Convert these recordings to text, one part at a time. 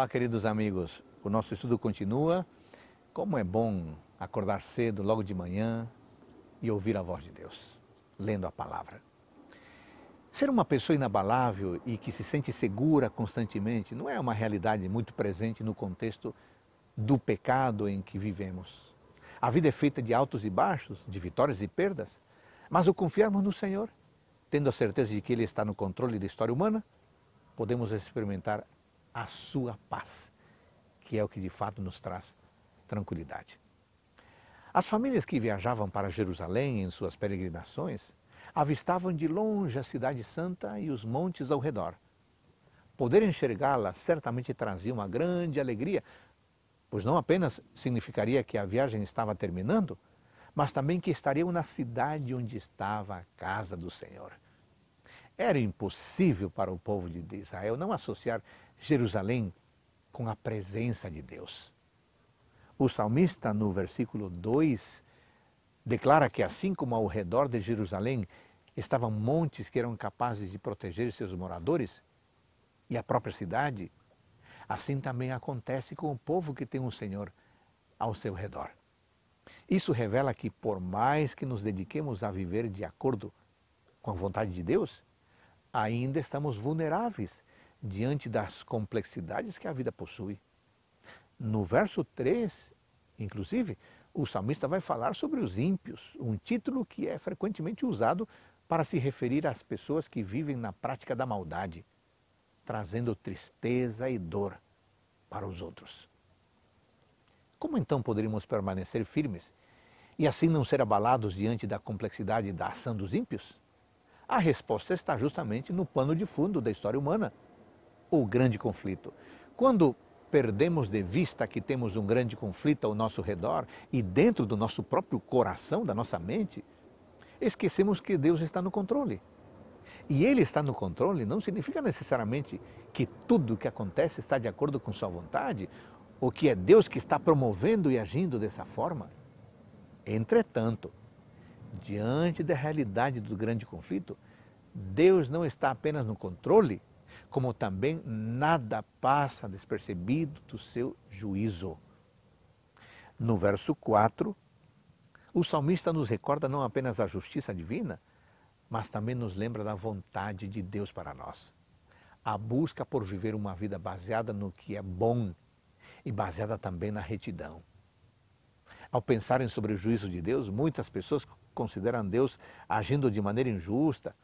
Olá, queridos amigos. O nosso estudo continua. Como é bom acordar cedo, logo de manhã, e ouvir a voz de Deus, lendo a palavra. Ser uma pessoa inabalável e que se sente segura constantemente não é uma realidade muito presente no contexto do pecado em que vivemos. A vida é feita de altos e baixos, de vitórias e perdas, mas o confiarmos no Senhor, tendo a certeza de que Ele está no controle da história humana, podemos experimentar a sua paz, que é o que de fato nos traz tranquilidade. As famílias que viajavam para Jerusalém em suas peregrinações avistavam de longe a Cidade Santa e os montes ao redor. Poder enxergá-la certamente trazia uma grande alegria, pois não apenas significaria que a viagem estava terminando, mas também que estariam na cidade onde estava a casa do Senhor. Era impossível para o povo de Israel não associar Jerusalém com a presença de Deus. O salmista, no versículo 2, declara que assim como ao redor de Jerusalém estavam montes que eram capazes de proteger seus moradores e a própria cidade, assim também acontece com o povo que tem um Senhor ao seu redor. Isso revela que, por mais que nos dediquemos a viver de acordo com a vontade de Deus, ainda estamos vulneráveis diante das complexidades que a vida possui. No verso 3, inclusive, o salmista vai falar sobre os ímpios, um título que é frequentemente usado para se referir às pessoas que vivem na prática da maldade, trazendo tristeza e dor para os outros. Como então poderíamos permanecer firmes e assim não ser abalados diante da complexidade da ação dos ímpios? A resposta está justamente no pano de fundo da história humana, o grande conflito. Quando perdemos de vista que temos um grande conflito ao nosso redor e dentro do nosso próprio coração, da nossa mente, esquecemos que Deus está no controle. E Ele está no controle não significa necessariamente que tudo o que acontece está de acordo com Sua vontade, ou que é Deus que está promovendo e agindo dessa forma. Entretanto, Diante da realidade do grande conflito, Deus não está apenas no controle, como também nada passa despercebido do seu juízo. No verso 4, o salmista nos recorda não apenas a justiça divina, mas também nos lembra da vontade de Deus para nós. A busca por viver uma vida baseada no que é bom e baseada também na retidão. Ao pensarem sobre o juízo de Deus, muitas pessoas consideram Deus agindo de maneira injusta,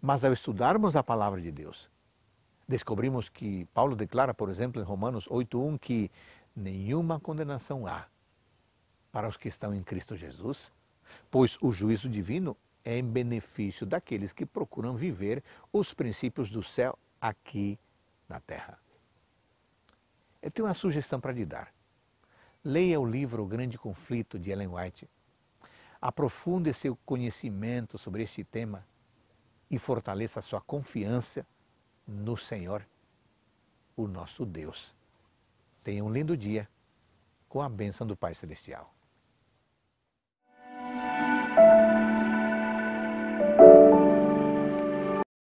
mas ao estudarmos a palavra de Deus, descobrimos que Paulo declara, por exemplo, em Romanos 8:1 que nenhuma condenação há para os que estão em Cristo Jesus, pois o juízo divino é em benefício daqueles que procuram viver os princípios do céu aqui na terra. Eu tenho uma sugestão para lhe dar. Leia o livro O Grande Conflito de Ellen White. Aprofunde seu conhecimento sobre este tema e fortaleça sua confiança no Senhor, o nosso Deus. Tenha um lindo dia com a bênção do Pai Celestial.